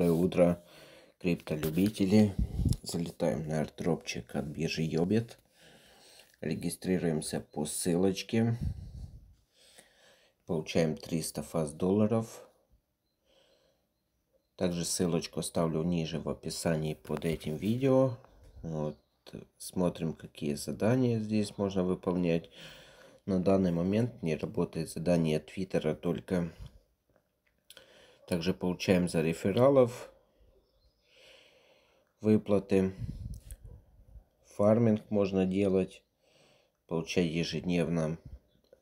Доброе утро, криптолюбители. Залетаем на airdropчик от биржи Йобит. Регистрируемся по ссылочке. Получаем 300 фаз долларов. Также ссылочку оставлю ниже в описании под этим видео. Вот. Смотрим, какие задания здесь можно выполнять. На данный момент не работает задание Твиттера, только также получаем за рефералов выплаты. Фарминг можно делать, получать ежедневно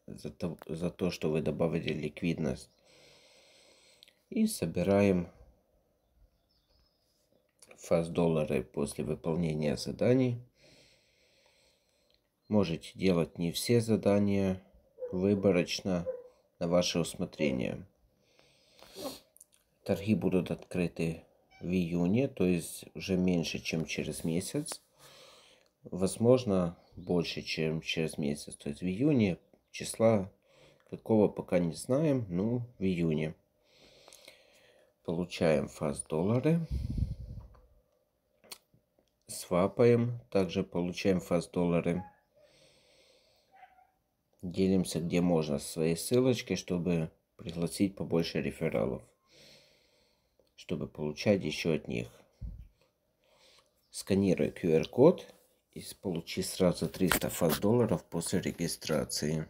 за то, за то, что вы добавили ликвидность. И собираем фаз-доллары после выполнения заданий. Можете делать не все задания, выборочно, на ваше усмотрение. Торги будут открыты в июне, то есть уже меньше, чем через месяц. Возможно, больше, чем через месяц. То есть в июне числа какого пока не знаем, ну в июне. Получаем фаз доллары. Свапаем, также получаем фаз доллары. Делимся где можно своей ссылочкой, чтобы пригласить побольше рефералов чтобы получать еще от них. Сканируй QR-код и получи сразу 300 фаз долларов после регистрации.